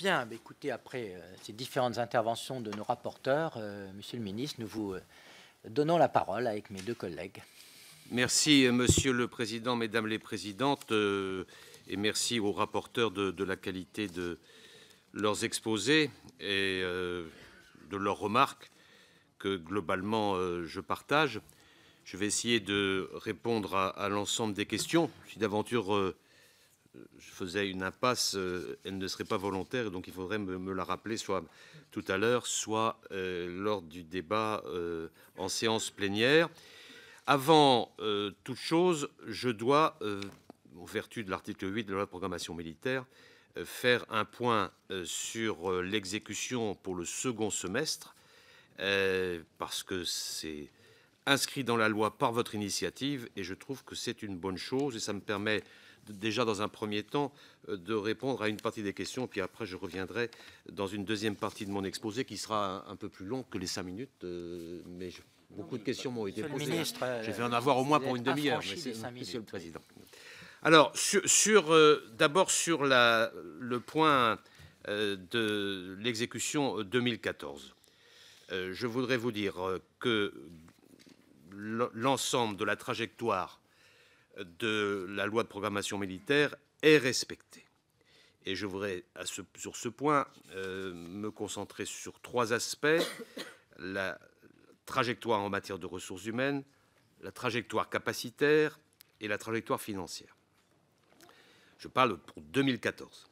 Bien, bah, écoutez, après euh, ces différentes interventions de nos rapporteurs, euh, Monsieur le Ministre, nous vous euh, donnons la parole avec mes deux collègues. Merci, Monsieur le Président, Mesdames les Présidentes, et merci aux rapporteurs de, la qualité de leurs exposés et de leurs remarques que globalement je partage. Je vais essayer de répondre à, à l'ensemble des questions. Si d'aventure je faisais une impasse, euh, elle ne serait pas volontaire, donc il faudrait me, la rappeler soit tout à l'heure, soit euh, lors du débat euh, en séance plénière. Avant toute chose, je dois, en vertu de l'article 8 de la loi de programmation militaire, faire un point sur l'exécution pour le second semestre, parce que c'est inscrit dans la loi par votre initiative, et je trouve que c'est une bonne chose, et ça me permet déjà dans un premier temps euh, de répondre à une partie des questions, puis après je reviendrai dans une deuxième partie de mon exposé qui sera un, peu plus long que les cinq minutes, euh, mais beaucoup de questions m'ont été posées. Euh, je vais en avoir au moins pour une demi-heure, Monsieur le Président. Alors, sur, d'abord sur le point de l'exécution 2014, je voudrais vous dire que l'ensemble de la trajectoire de la loi de programmation militaire est respectée. Et je voudrais, sur ce point, euh, me concentrer sur trois aspects. La trajectoire en matière de ressources humaines, la trajectoire capacitaire et la trajectoire financière. Je parle pour 2014.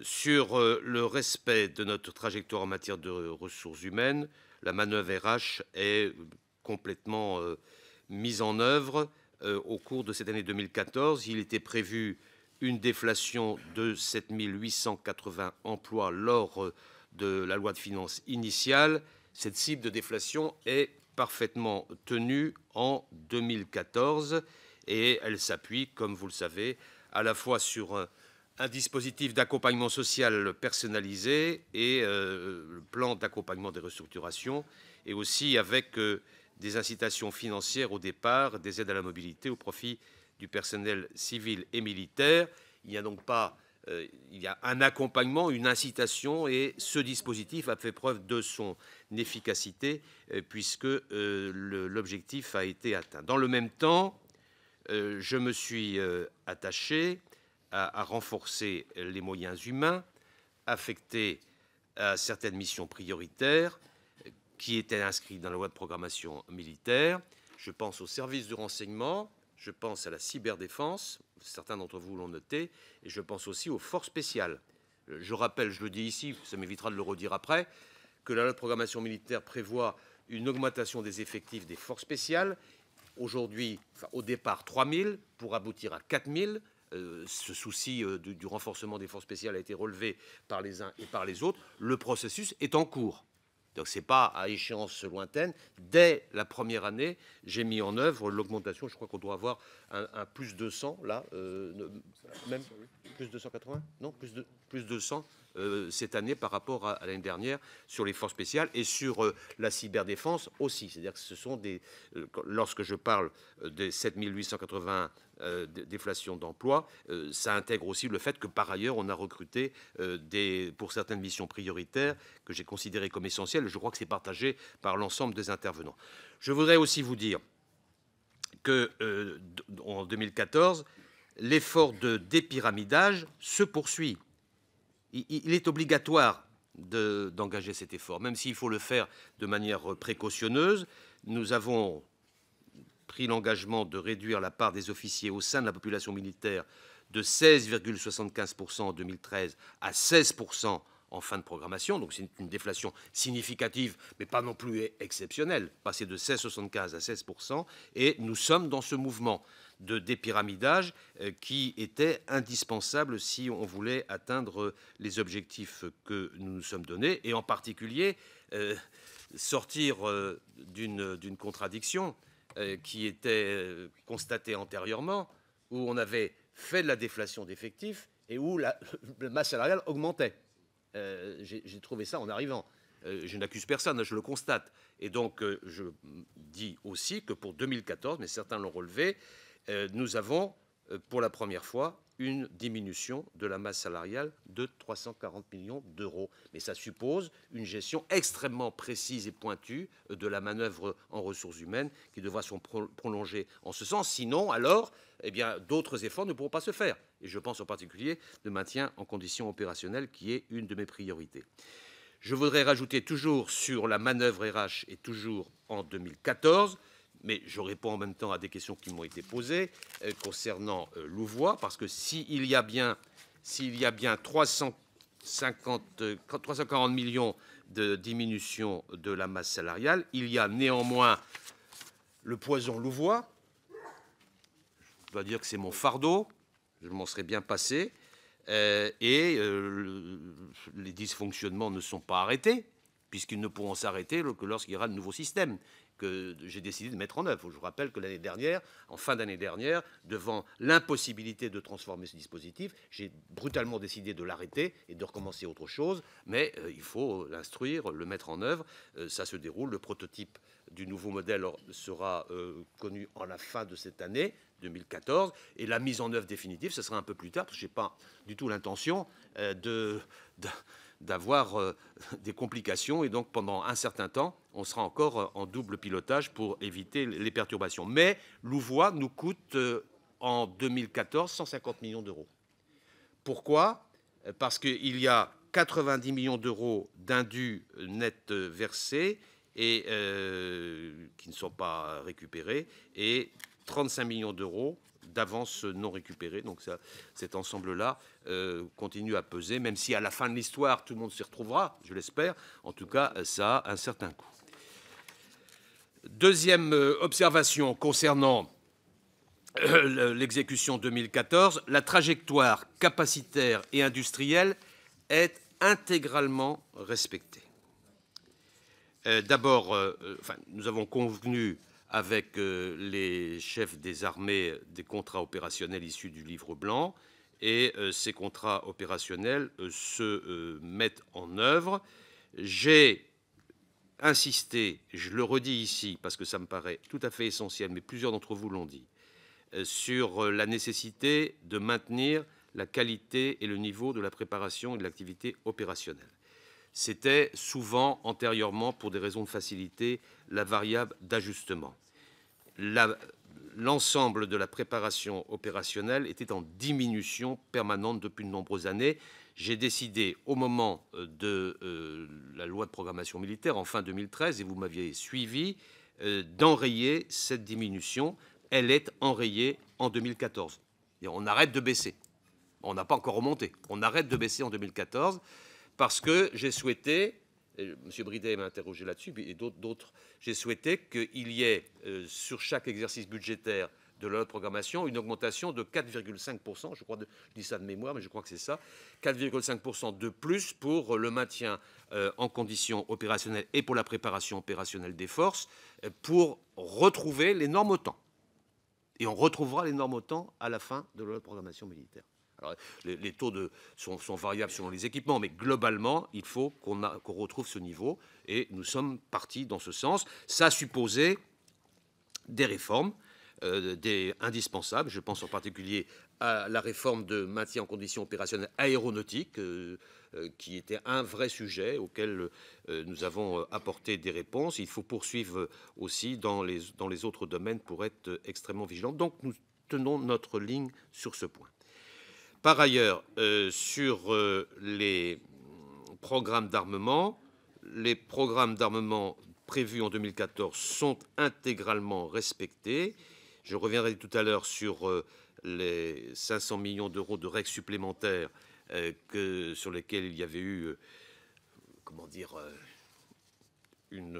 Sur euh, le respect de notre trajectoire en matière de ressources humaines, la manœuvre RH est complètement euh, mise en œuvre euh, au cours de cette année 2014. Il était prévu une déflation de 7880 emplois lors euh, de la loi de finances initiale. Cette cible de déflation est parfaitement tenue en 2014 et elle s'appuie, comme vous le savez, à la fois sur euh, un, dispositif d'accompagnement social personnalisé et le plan d'accompagnement des restructurations et aussi avec des incitations financières au départ, des aides à la mobilité au profit du personnel civil et militaire. Il n'y a donc pas euh, il y a un accompagnement, une incitation, et ce dispositif a fait preuve de son efficacité euh, puisque euh, l'objectif a été atteint. Dans le même temps, je me suis attaché à, renforcer les moyens humains affectés à certaines missions prioritaires, qui étaient inscrits dans la loi de programmation militaire. Je pense aux services de renseignement, je pense à la cyberdéfense, certains d'entre vous l'ont noté, et je pense aussi aux forces spéciales. Je rappelle, je le dis ici, ça m'évitera de le redire après, que la loi de programmation militaire prévoit une augmentation des effectifs des forces spéciales, aujourd'hui, au départ 3 000, pour aboutir à 4 000. Euh, ce souci euh, du renforcement des forces spéciales a été relevé par les uns et par les autres. Le processus est en cours. Donc ce n'est pas à échéance lointaine. Dès la première année, j'ai mis en œuvre l'augmentation. Je crois qu'on doit avoir un, plus de 100 là, euh, même plus de 180 Non, plus de plus de 100 euh, cette année par rapport à, l'année dernière sur les forces spéciales et sur euh, la cyberdéfense aussi. C'est-à-dire que ce sont des... Euh, lorsque je parle des 7880 déflation d'emploi, ça intègre aussi le fait que par ailleurs, on a recruté des, pour certaines missions prioritaires que j'ai considérées comme essentielles. Je crois que c'est partagé par l'ensemble des intervenants. Je voudrais aussi vous dire que en 2014, l'effort de dépyramidage se poursuit il, est obligatoire d'engager cet effort, même s'il faut le faire de manière précautionneuse. Nous avons pris l'engagement de réduire la part des officiers au sein de la population militaire de 16,75% en 2013 à 16% en fin de programmation. Donc c'est une déflation significative, mais pas non plus exceptionnelle, passer de 16,75 à 16%. Et nous sommes dans ce mouvement de dépyramidage euh, qui était indispensable si on voulait atteindre euh, les objectifs que nous nous sommes donnés, et en particulier euh, sortir d'une contradiction qui était constatée antérieurement, où on avait fait de la déflation d'effectifs et où la, masse salariale augmentait. J'ai trouvé ça en arrivant. je n'accuse personne, je le constate. Et donc, je dis aussi que pour 2014, mais certains l'ont relevé, euh, nous avons euh, pour la première fois une diminution de la masse salariale de 340 millions d'euros. Mais ça suppose une gestion extrêmement précise et pointue euh, de la manœuvre en ressources humaines qui devra se prolonger en ce sens. Sinon, alors, eh d'autres efforts ne pourront pas se faire. Et je pense en particulier au maintien en conditions opérationnelles qui est une de mes priorités. Je voudrais rajouter toujours sur la manœuvre RH et toujours en 2014 mais je réponds en même temps à des questions qui m'ont été posées euh, concernant euh, Louvois, parce que s'il y a bien, 340 euh, millions de diminution de la masse salariale, il y a néanmoins le poison Louvois. Je dois dire que c'est mon fardeau, je m'en serais bien passé. et les dysfonctionnements ne sont pas arrêtés, puisqu'ils ne pourront s'arrêter que lorsqu'il y aura de nouveaux systèmes que j'ai décidé de mettre en œuvre. Je vous rappelle que l'année dernière, en fin d'année dernière, devant l'impossibilité de transformer ce dispositif, j'ai brutalement décidé de l'arrêter et de recommencer autre chose, mais euh, il faut l'instruire, le mettre en œuvre. Euh, ça se déroule, le prototype du nouveau modèle sera euh, connu en la fin de cette année, 2014. Et la mise en œuvre définitive, ce sera un peu plus tard, parce que je n'ai pas du tout l'intention de, d'avoir euh, des complications. Et donc, pendant un certain temps, on sera encore euh, en double pilotage pour éviter les perturbations. Mais Louvois nous coûte euh, en 2014 150 millions d'euros. Pourquoi Parce qu'il y a 90 millions d'euros d'indus nets versés et qui ne sont pas récupérés et 35 millions d'euros d'avance non récupérée. Donc ça, cet ensemble-là euh, continue à peser, même si à la fin de l'histoire, tout le monde s'y retrouvera, je l'espère. En tout cas, ça a un certain coût. Deuxième euh, observation concernant euh, l'exécution 2014, la trajectoire capacitaire et industrielle est intégralement respectée. D'abord, nous avons convenu avec euh, les chefs des armées des contrats opérationnels issus du livre blanc. Et euh, ces contrats opérationnels euh, se mettent en œuvre. J'ai insisté, je le redis ici parce que ça me paraît tout à fait essentiel, mais plusieurs d'entre vous l'ont dit, sur la nécessité de maintenir la qualité et le niveau de la préparation et de l'activité opérationnelle. C'était souvent antérieurement, pour des raisons de facilité, la variable d'ajustement. L'ensemble de la préparation opérationnelle était en diminution permanente depuis de nombreuses années. J'ai décidé au moment euh, de euh, la loi de programmation militaire, en fin 2013, et vous m'aviez suivi, euh, d'enrayer cette diminution. Elle est enrayée en 2014. Et on arrête de baisser. On n'a pas encore remonté. On arrête de baisser en 2014 parce que j'ai souhaité, M. Bridet m'a interrogé là-dessus, et d'autres, j'ai souhaité qu'il y ait euh, sur chaque exercice budgétaire de la programmation une augmentation de 4,5%, je crois, de, dis ça de mémoire, mais je crois que c'est ça, 4,5% de plus pour le maintien euh, en condition opérationnelle et pour la préparation opérationnelle des forces, euh, pour retrouver les normes temps. Et on retrouvera les normes temps à la fin de la programmation militaire les, taux sont, variables selon les équipements, mais globalement, il faut qu'on retrouve ce niveau, et nous sommes partis dans ce sens. Ça supposait des réformes. Euh, des indispensables. Je pense en particulier à la réforme de maintien en condition opérationnelle aéronautique, euh, euh, qui était un vrai sujet auquel nous avons apporté des réponses. Il faut poursuivre aussi dans les, dans les autres domaines pour être extrêmement vigilants. Donc nous tenons notre ligne sur ce point. Par ailleurs, euh, sur euh, les programmes d'armement, les programmes d'armement prévus en 2014 sont intégralement respectés. Je reviendrai tout à l'heure sur euh, les 500 millions d'euros de règles supplémentaires que, sur lesquels il y avait eu, comment dire, une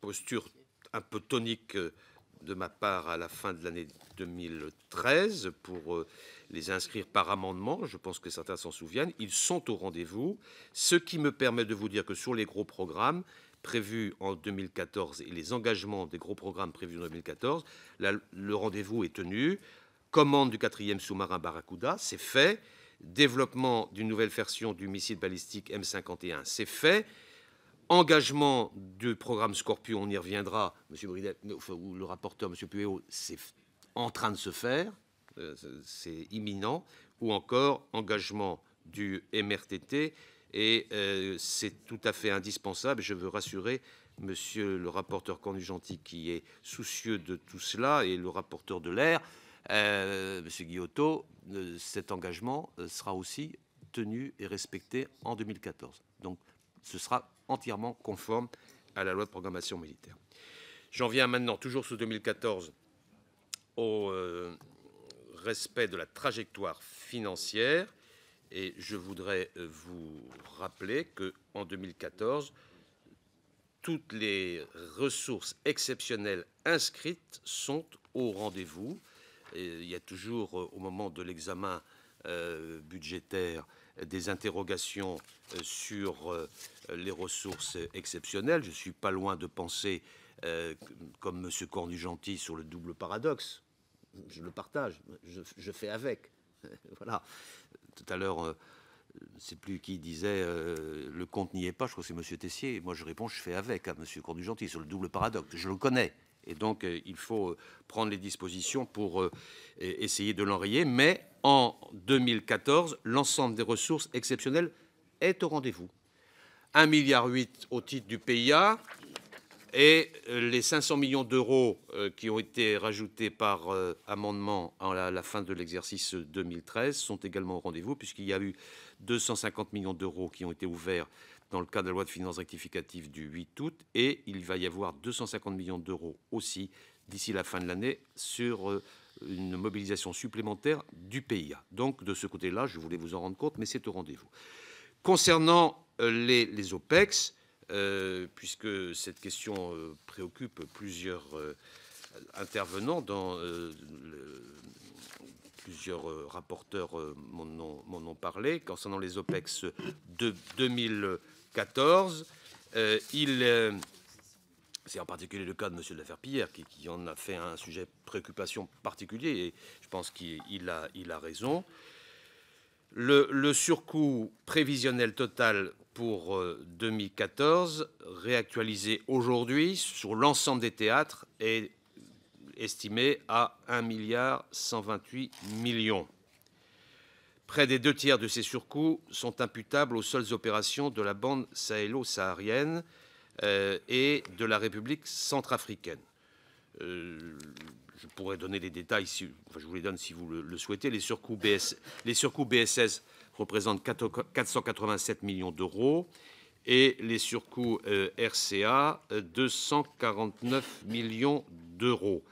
posture un peu tonique de ma part à la fin de l'année 2013 pour les inscrire par amendement, je pense que certains s'en souviennent, ils sont au rendez-vous, ce qui me permet de vous dire que sur les gros programmes prévus en 2014 et les engagements des gros programmes prévus en 2014, le rendez-vous est tenu. Commande du quatrième sous-marin Barracuda, c'est fait. Développement d'une nouvelle version du missile balistique M51, c'est fait. Engagement du programme Scorpion, on y reviendra, M. Bridel, ou le rapporteur, Monsieur Pueo, c'est en train de se faire. Euh, c'est imminent, ou encore engagement du MRTT. Et euh, c'est tout à fait indispensable. Je veux rassurer Monsieur le rapporteur Cornu-Gentil, qui est soucieux de tout cela, et le rapporteur de l'air, euh, Monsieur Guillotot, cet engagement sera aussi tenu et respecté en 2014. Donc ce sera entièrement conforme à la loi de programmation militaire. J'en viens maintenant, toujours sous 2014, au, respect de la trajectoire financière. Et je voudrais euh, vous rappeler que en 2014, toutes les ressources exceptionnelles inscrites sont au rendez-vous. il y a toujours, euh, au moment de l'examen euh, budgétaire, des interrogations sur les ressources exceptionnelles. Je suis pas loin de penser, comme M. Cornu-Gentil, sur le double paradoxe je le partage, je, fais avec. voilà. Tout à l'heure, euh, c'est plus qui disait euh, le compte n'y est pas, je crois que c'est Monsieur Tessier. moi, je réponds, je fais avec à M. Monsieur gentil sur le double paradoxe. Je le connais. Et donc, euh, il faut prendre les dispositions pour essayer de l'enrayer. Mais en 2014, l'ensemble des ressources exceptionnelles est au rendez-vous. 1,8 milliard au titre du PIA, et euh, les 500 millions d'euros euh, qui ont été rajoutés par euh, amendement à la fin de l'exercice 2013 sont également au rendez-vous, puisqu'il y a eu 250 millions d'euros qui ont été ouverts dans le cadre de la loi de finances rectificatives du 8 août, et il va y avoir 250 millions d'euros aussi d'ici la fin de l'année sur une mobilisation supplémentaire du PIA. Donc de ce côté-là, je voulais vous en rendre compte, mais c'est au rendez-vous. Concernant les, les OPEX, euh, puisque cette question euh, préoccupe plusieurs euh, intervenants dans plusieurs rapporteurs m'en ont parlé concernant les OPEX de 2014. c'est en particulier le cas de M. de la qui, qui en a fait un sujet de préoccupation particulier et je pense qu'il il a raison. Le, surcoût prévisionnel total pour 2014, euh, réactualisé aujourd'hui sur l'ensemble des théâtres, est estimé à 1 milliard 128 millions. Près des deux tiers de ces surcoûts sont imputables aux seules opérations de la bande sahélo-saharienne euh, et de la République centrafricaine. Euh, je pourrais donner les détails, si, je vous les donne si vous le, souhaitez. Les surcoûts, BSS représentent 487 millions d'euros et les surcoûts euh, RCA 249 euh, millions d'euros.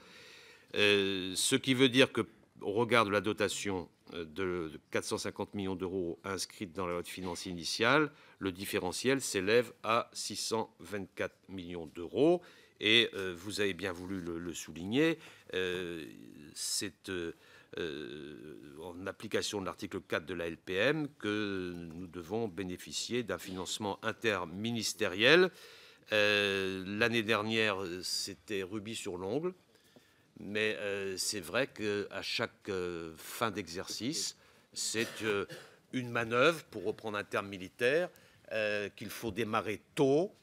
ce qui veut dire que, au regard de la dotation de, 450 millions d'euros inscrite dans la loi de finances initiale, le différentiel s'élève à 624 millions d'euros. Et euh, vous avez bien voulu le, souligner, euh, c'est euh, en application de l'article 4 de la LPM que nous devons bénéficier d'un financement interministériel. L'année dernière, c'était rubis sur l'ongle, mais c'est vrai qu'à chaque fin d'exercice, c'est une manœuvre, pour reprendre un terme militaire, qu'il faut démarrer tôt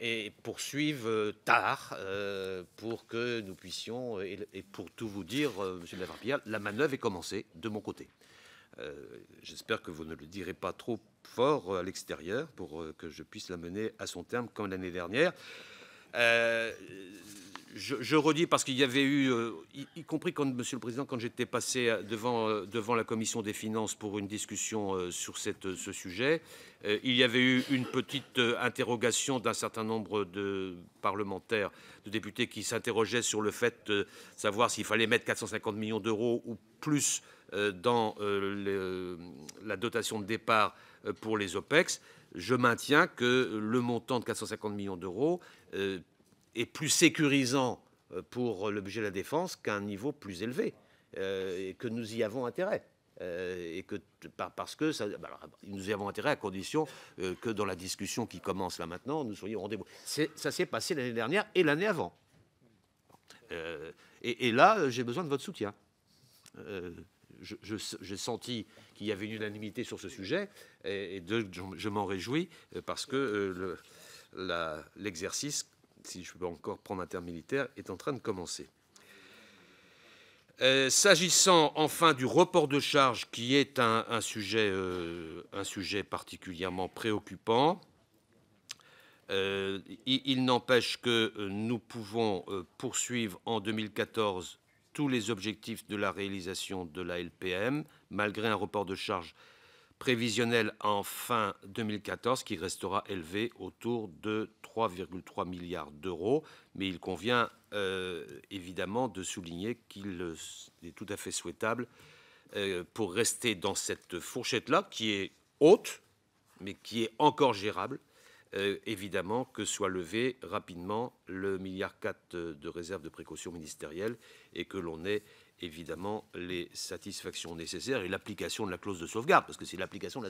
et poursuivre euh, tard euh, pour que nous puissions, euh, et, pour tout vous dire, Monsieur de la la manœuvre est commencée de mon côté. J'espère que vous ne le direz pas trop fort à l'extérieur pour que je puisse la mener à son terme comme l'année dernière. Euh, je, redis parce qu'il y avait eu, euh, y, compris quand Monsieur le Président, quand j'étais passé euh, devant devant la Commission des finances pour une discussion sur cette, ce sujet, il y avait eu une petite interrogation d'un certain nombre de parlementaires, de députés qui s'interrogeaient sur le fait de savoir s'il fallait mettre 450 millions d'euros ou plus dans la dotation de départ pour les OPEX je maintiens que le montant de 450 millions d'euros euh, est plus sécurisant euh, pour l'objet de la défense qu'un niveau plus élevé euh, et que nous y avons intérêt. et que parce que ça, bah, nous y avons intérêt à condition que dans la discussion qui commence là maintenant, nous soyons au rendez-vous. Ça s'est passé l'année dernière et l'année avant. et, là, j'ai besoin de votre soutien. j'ai senti qu'il y avait une unanimité sur ce sujet, et, je, je m'en réjouis parce que l'exercice, si je peux encore prendre un terme militaire, est en train de commencer. Euh, s'agissant enfin du report de charge, qui est un, sujet, euh, un sujet, particulièrement préoccupant, euh, il, n'empêche que nous pouvons poursuivre en 2014 tous les objectifs de la réalisation de la LPM, malgré un report de charge prévisionnel en fin 2014 qui restera élevé autour de 3,3 milliards d'euros. Mais il convient euh, évidemment de souligner qu'il est tout à fait souhaitable euh, pour rester dans cette fourchette-là qui est haute, mais qui est encore gérable, euh, évidemment que soit levé rapidement le milliard 4 de réserve de précaution ministérielle et que l'on ait évidemment les satisfactions nécessaires et l'application de la clause de sauvegarde, parce que c'est l'application,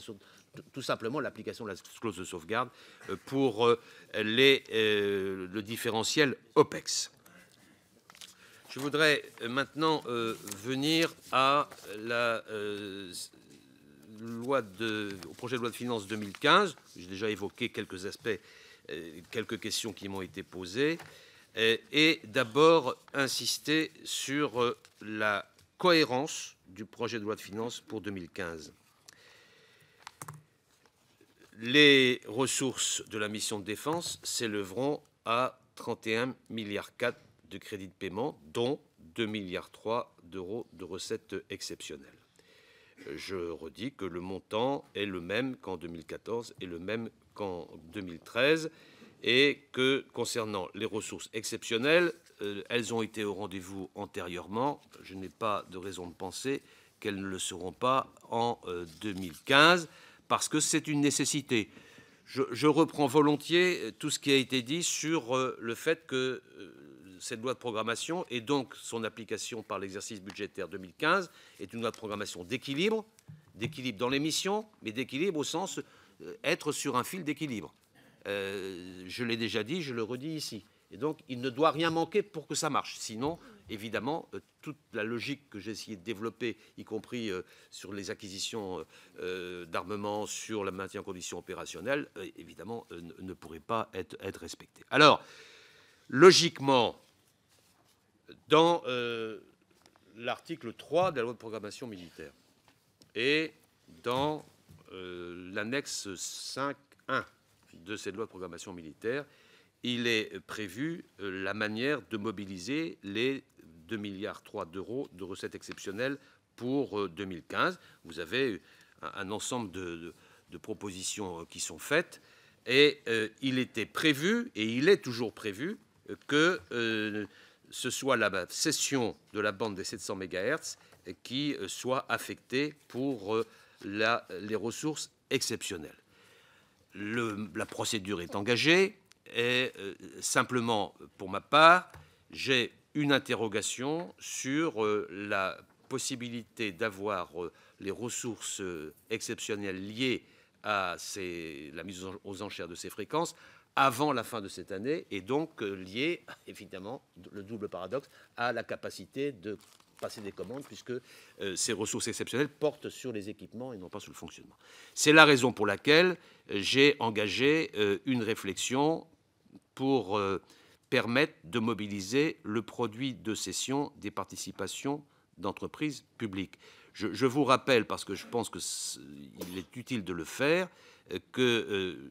tout simplement l'application de la clause de sauvegarde euh, pour euh, euh, le différentiel OPEX. Je voudrais maintenant venir à la loi de, au projet de loi de finances 2015. J'ai déjà évoqué quelques aspects, quelques questions qui m'ont été posées. Euh, et d'abord insister sur euh, la cohérence du projet de loi de finances pour 2015. Les ressources de la mission de défense s'élèveront à 31,4 milliards de crédits de paiement, dont 2,3 milliards d'euros de recettes exceptionnelles. Je redis que le montant est le même qu'en 2014 et le même qu'en 2013 et que concernant les ressources exceptionnelles, euh, elles ont été au rendez-vous antérieurement. Je n'ai pas de raison de penser qu'elles ne le seront pas en 2015, euh, parce que c'est une nécessité. Je, reprends volontiers euh, tout ce qui a été dit sur le fait que cette loi de programmation et donc son application par l'exercice budgétaire 2015 est une loi de programmation d'équilibre, d'équilibre dans les missions, mais d'équilibre au sens être sur un fil d'équilibre. Euh, je l'ai déjà dit, je le redis ici. Et donc, il ne doit rien manquer pour que ça marche. Sinon, évidemment, euh, toute la logique que j'ai essayé de développer, y compris euh, sur les acquisitions d'armement, sur la maintien en condition opérationnelle, évidemment, ne pourrait pas être, être, respectée. Alors, logiquement, dans l'article 3 de la loi de programmation militaire et dans l'annexe 5.1 de cette loi de programmation militaire, il est prévu euh, la manière de mobiliser les 2,3 milliards d'euros de recettes exceptionnelles pour 2015. Euh, Vous avez euh, un, ensemble de, propositions qui sont faites et il était prévu et il est toujours prévu que ce soit la cession de la bande des 700 MHz qui soit affectée pour les ressources exceptionnelles la procédure est engagée et euh, simplement, pour ma part, j'ai une interrogation sur euh, la possibilité d'avoir euh, les ressources exceptionnelles liées à ces, la mise aux enchères de ces fréquences avant la fin de cette année et donc liées, évidemment, le double paradoxe, à la capacité de passer des commandes puisque euh, ces ressources exceptionnelles portent sur les équipements et non pas sur le fonctionnement. C'est la raison pour laquelle euh, j'ai engagé euh, une réflexion pour permettre de mobiliser le produit de cession des participations d'entreprises publiques. Je, vous rappelle, parce que je pense qu'il est, est utile de le faire, que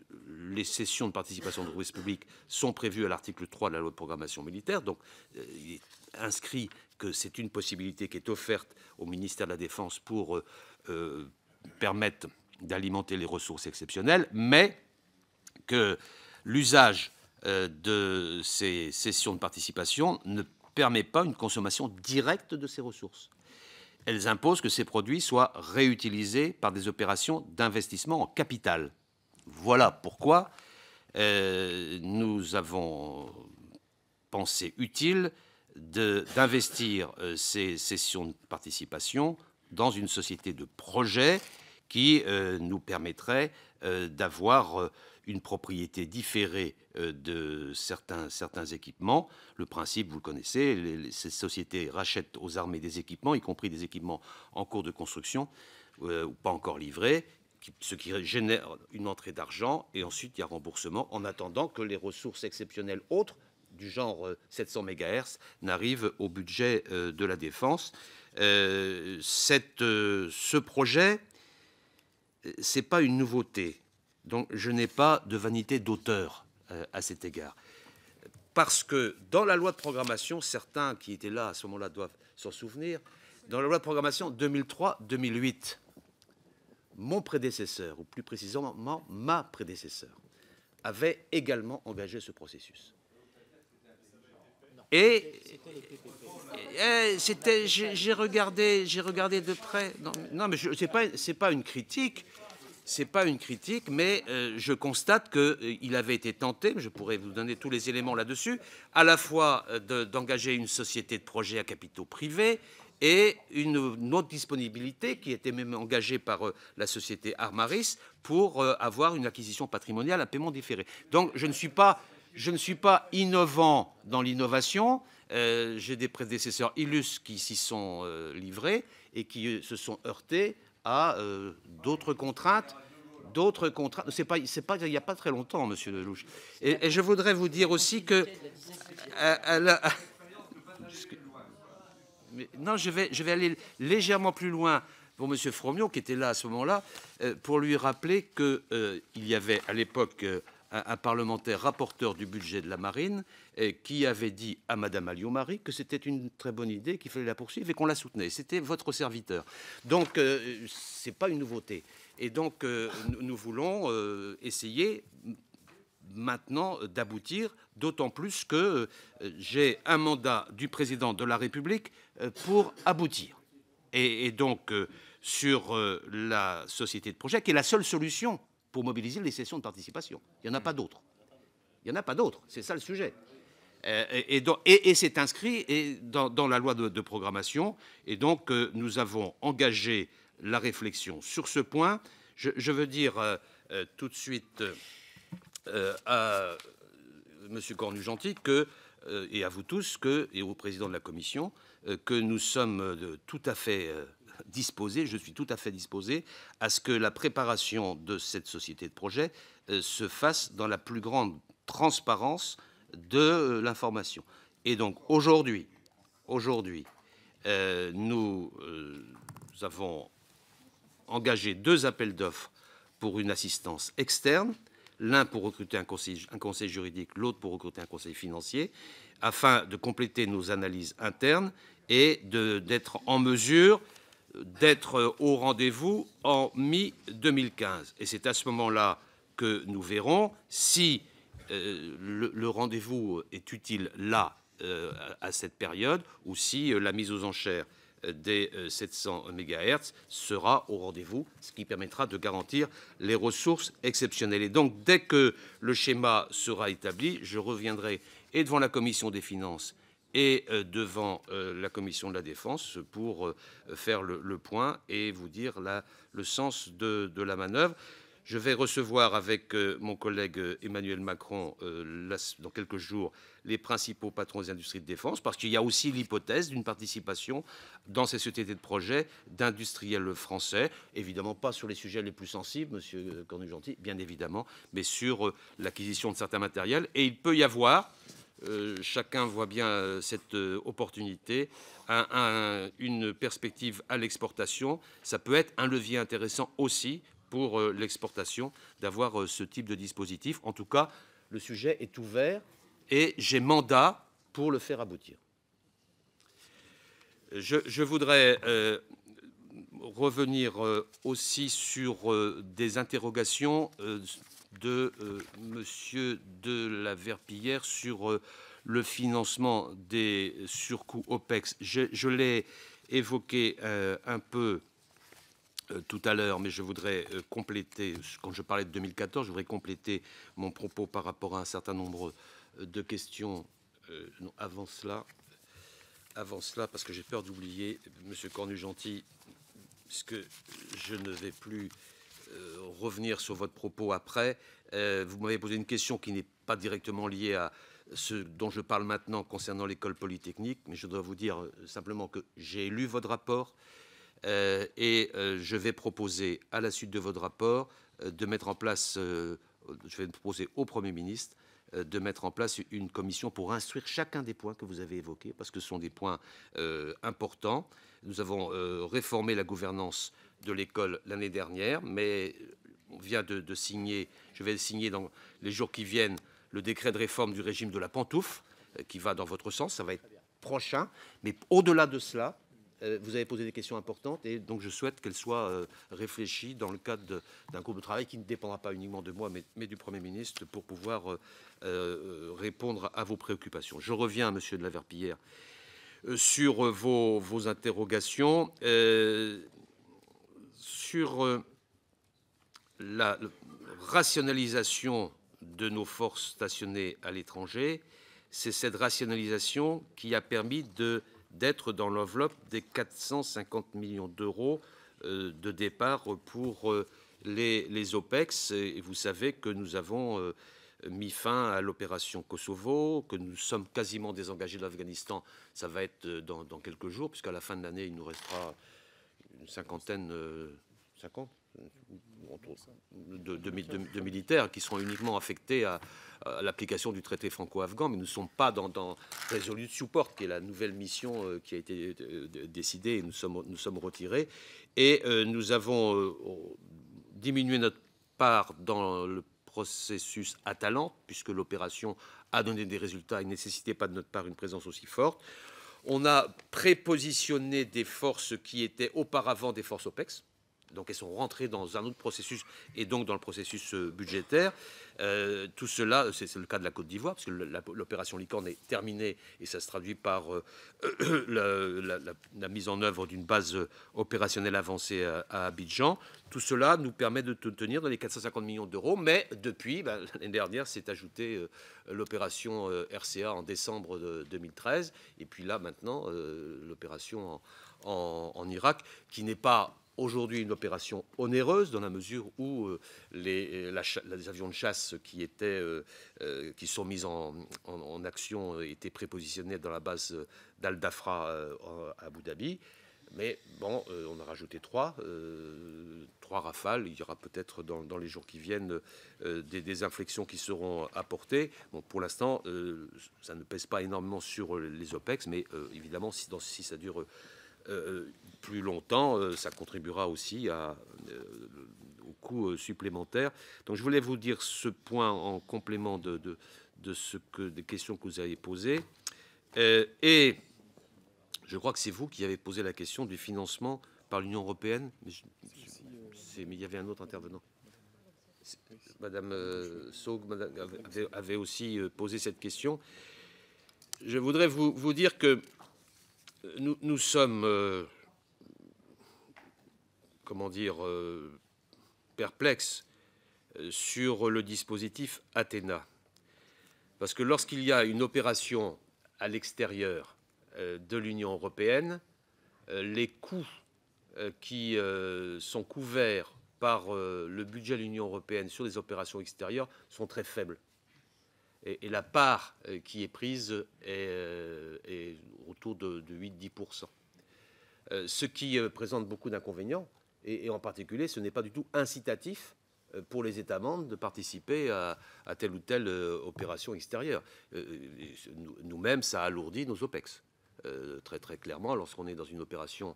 les sessions de participation d'entreprises publiques sont prévues à l'article 3 de la loi de programmation militaire. Donc, il inscrit que c'est une possibilité qui est offerte au ministère de la Défense pour euh, euh, permettre d'alimenter les ressources exceptionnelles, mais que l'usage euh, de ces sessions de participation ne permet pas une consommation directe de ces ressources. Elles imposent que ces produits soient réutilisés par des opérations d'investissement en capital. Voilà pourquoi nous avons pensé utile d'investir euh, ces cessions de participation dans une société de projet qui euh, nous permettrait euh, d'avoir une propriété différée de certains, certains équipements. Le principe, vous le connaissez, ces sociétés rachètent aux armées des équipements, y compris des équipements en cours de construction ou pas encore livrés, ce qui génère une entrée d'argent, et ensuite il y a remboursement en attendant que les ressources exceptionnelles autres du genre 700 euh, MHz n'arrive au budget euh, de la défense. Euh, ce projet, n'est pas une nouveauté. Donc je n'ai pas de vanité d'auteur à cet égard. Parce que dans la loi de programmation, certains qui étaient là à ce moment-là doivent s'en souvenir, dans la loi de programmation 2003-2008, mon prédécesseur, ou plus précisément ma prédécesseur, avait également engagé ce processus. Et, c'était, j'ai regardé, j'ai regardé de près. Non, mais c'est pas, c'est pas une critique. C'est pas une critique, mais euh, je constate qu'il euh, avait été tenté, je pourrais vous donner tous les éléments là-dessus, à la fois euh, d'engager une société de projet à capitaux privés et une autre disponibilité qui était même engagée par la société Armaris pour avoir une acquisition patrimoniale à paiement différé. Donc je ne suis pas je ne suis pas innovant dans l'innovation. Euh, j'ai des prédécesseurs illustres qui s'y sont euh, livrés et qui euh, se sont heurtés à d'autres contraintes. D'autres contraintes. C'est pas, c'est pas, il n'y a pas très longtemps, Monsieur Lelouch. Et, et je voudrais vous dire aussi que. Mais, non, je vais, je vais aller légèrement plus loin pour Monsieur Fromion, qui était là à ce moment-là, pour lui rappeler que il y avait à l'époque un, parlementaire rapporteur du budget de la marine qui avait dit à Madame Alliot-Marie que c'était une très bonne idée, qu'il fallait la poursuivre et qu'on la soutenait. C'était votre serviteur. Donc, ce euh, c'est pas une nouveauté. Et donc, euh, nous voulons euh, essayer maintenant d'aboutir, d'autant plus que j'ai un mandat du président de la République pour aboutir. et donc, sur la société de projet, qui est la seule solution pour mobiliser les sessions de participation. Il n'y en a hmm. pas d'autres. Il n'y en a pas d'autres. C'est ça le sujet. Euh, et, c'est inscrit dans, la loi de, programmation. Et donc, euh, nous avons engagé la réflexion sur ce point. Je, veux dire euh, tout de suite à M. Cornu-Gentil que, et à vous tous que, et au président de la Commission que nous sommes tout à fait disposé, je suis tout à fait disposé à ce que la préparation de cette société de projet euh, se fasse dans la plus grande transparence de euh, l'information. Et donc aujourd'hui, aujourd'hui, euh, nous, avons engagé deux appels d'offres pour une assistance externe, l'un pour recruter un conseil, un conseil juridique, l'autre pour recruter un conseil financier, afin de compléter nos analyses internes et d'être en mesure d'être euh, au rendez-vous en mi-2015. Et c'est à ce moment-là que nous verrons si euh, le, rendez-vous est utile là, euh, à, cette période, ou si la mise aux enchères des 700 MHz sera au rendez-vous, ce qui permettra de garantir les ressources exceptionnelles. Et donc, dès que le schéma sera établi, je reviendrai et devant la Commission des finances et euh, devant euh, la commission de la défense pour euh, faire le, point et vous dire le sens de, la manœuvre. Je vais recevoir avec mon collègue Emmanuel Macron dans quelques jours les principaux patrons des industries de défense, parce qu'il y a aussi l'hypothèse d'une participation dans ces sociétés de projet d'industriels français, évidemment pas sur les sujets les plus sensibles, Monsieur Cornu-Gentil, bien évidemment, mais sur l'acquisition de certains matériels. Et il peut y avoir, euh, chacun voit bien euh, cette euh, opportunité, une perspective à l'exportation. Ça peut être un levier intéressant aussi pour l'exportation d'avoir ce type de dispositif. En tout cas, le sujet est ouvert et j'ai mandat pour le faire aboutir. Je, voudrais revenir aussi sur des interrogations de euh, Monsieur de la Verpillière sur euh, le financement des surcoûts OPEX. Je, l'ai évoqué euh, un peu tout à l'heure, mais je voudrais compléter, quand je parlais de 2014, je voudrais compléter mon propos par rapport à un certain nombre de questions avant cela, avant cela, parce que j'ai peur d'oublier, Monsieur Cornu-Gentil, puisque je ne vais plus euh, revenir sur votre propos après. Euh, vous m'avez posé une question qui n'est pas directement liée à ce dont je parle maintenant concernant l'école polytechnique, mais je dois vous dire euh, simplement que j'ai lu votre rapport et je vais proposer à la suite de votre rapport de mettre en place, je vais proposer au Premier ministre euh, de mettre en place une commission pour instruire chacun des points que vous avez évoqués, parce que ce sont des points euh, importants. Nous avons euh, réformé la gouvernance de l'école l'année dernière, mais on vient de, signer, je vais signer dans les jours qui viennent, le décret de réforme du régime de la pantoufle, qui va dans votre sens, ça va être prochain, mais au-delà de cela, euh, vous avez posé des questions importantes et donc je souhaite qu'elles soient euh, réfléchies dans le cadre d'un groupe de travail qui ne dépendra pas uniquement de moi, mais, du Premier ministre pour pouvoir euh, répondre à vos préoccupations. Je reviens à M. de la Verpillière sur vos, interrogations. sur la rationalisation de nos forces stationnées à l'étranger, c'est cette rationalisation qui a permis de d'être dans l'enveloppe des 450 millions d'euros euh, de départ pour euh, les, OPEX. Et vous savez que nous avons euh, mis fin à l'opération Kosovo, que nous sommes quasiment désengagés de l'Afghanistan. Ça va être dans, quelques jours, puisqu'à la fin de l'année, il nous restera une cinquantaine, 50, euh, de, militaires qui sont uniquement affectés à, l'application du traité franco-afghan, mais ne sont pas dans, dans de Support, qui est la nouvelle mission euh, qui a été euh, décidée, nous sommes, nous sommes retirés. Et nous avons diminué notre part dans le processus Atalante, puisque l'opération a donné des résultats et nécessitait pas de notre part une présence aussi forte. On a prépositionné des forces qui étaient auparavant des forces OPEX, donc elles sont rentrées dans un autre processus et donc dans le processus euh, budgétaire. Euh, tout cela, euh, c'est le cas de la Côte d'Ivoire, parce que l'opération Licorne est terminée et ça se traduit par la, mise en œuvre d'une base opérationnelle avancée à, Abidjan. Tout cela nous permet de tenir dans les 450 millions d'euros, mais depuis, ben, l'année dernière, s'est ajoutée l'opération RCA en décembre 2013, et puis là maintenant, l'opération en, en Irak, qui n'est pas aujourd'hui une opération onéreuse dans la mesure où euh, euh, les, avions de chasse qui, étaient, euh, qui sont mis en, action étaient prépositionnés dans la base d'Al-Dafra à Abu Dhabi. Mais bon, on a rajouté trois, trois rafales. Il y aura peut-être dans, les jours qui viennent des, inflexions qui seront apportées. Bon, pour l'instant, ça ne pèse pas énormément sur les OPEX, mais évidemment, si, si ça dure euh, euh, plus longtemps, euh, ça contribuera aussi à, coût supplémentaire, Donc je voulais vous dire ce point en complément de, ce que, des questions que vous avez posées. et je crois que c'est vous qui avez posé la question du financement par l'Union européenne. Mais, il y avait un autre intervenant. Madame euh, Saug avait, aussi posé cette question. Je voudrais vous dire que nous, sommes, euh, comment dire, euh, perplexes euh, sur le dispositif Athéna. Parce que lorsqu'il y a une opération à l'extérieur de l'Union européenne, les coûts qui sont couverts par le budget de l'Union européenne sur les opérations extérieures sont très faibles et, la part euh, qui est prise est, euh, autour de, 8-10%. Euh, ce qui présente beaucoup d'inconvénients, et, en particulier, ce n'est pas du tout incitatif pour les États membres de participer à, telle ou telle opération extérieure. Nous-mêmes, ça alourdit nos OPEX. très très clairement, lorsqu'on est dans une opération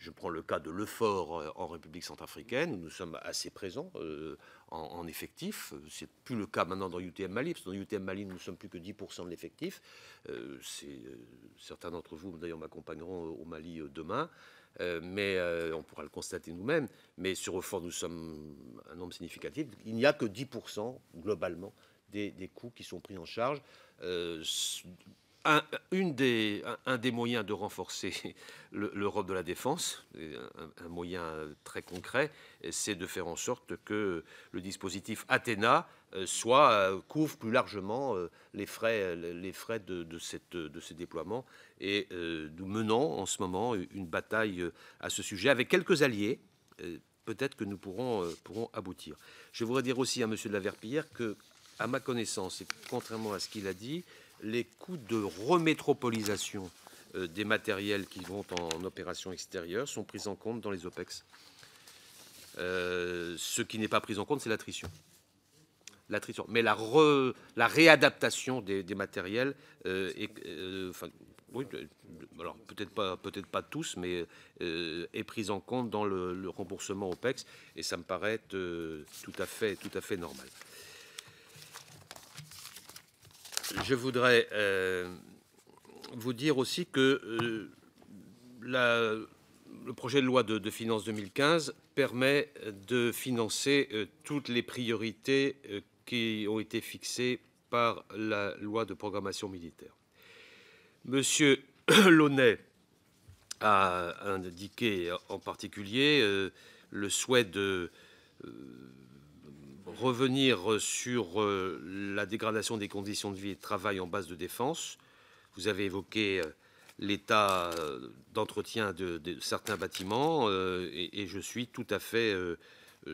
je prends le cas de Lefort euh, en République centrafricaine, où nous sommes assez présents euh, en, effectifs. effectif. C'est plus le cas maintenant dans UTM Mali, parce que dans UTM Mali, nous ne sommes plus que 10% de l'effectif. Euh, certains d'entre vous, d'ailleurs, m'accompagneront au Mali demain. mais on pourra le constater nous-mêmes. Mais sur Lefort, nous sommes un nombre significatif. Il n'y a que 10% globalement des, coûts qui sont pris en charge un, des, moyens de renforcer l'Europe de la défense, un, moyen très concret, c'est de faire en sorte que le dispositif Athéna euh, soit, euh, couvre plus largement euh, les frais, de, ces déploiements. Et nous menons en ce moment une bataille à ce sujet avec quelques alliés. Peut-être que nous pourrons, aboutir. Je voudrais dire aussi à M. de la Verpillière que, à ma connaissance, et contrairement à ce qu'il a dit, les coûts de remétropolisation euh, des matériels qui vont en opération extérieure sont pris en compte dans les OPEX. Euh, ce qui n'est pas pris en compte, c'est l'attrition. L'attrition. Mais la, réadaptation des, matériels, euh, peut-être pas, peut-être pas tous, mais est prise en compte dans le, remboursement OPEX, et ça me paraît tout à fait, tout à fait normal je voudrais euh, vous dire aussi que euh, le projet de loi de, finances 2015 permet de financer euh, toutes les priorités qui ont été fixées par la loi de programmation militaire. Monsieur Launay a indiqué en particulier le souhait de revenir euh, sur euh, la dégradation des conditions de vie et de travail en base de défense. Vous avez évoqué euh, l'état d'entretien de, certains bâtiments et, je suis tout à fait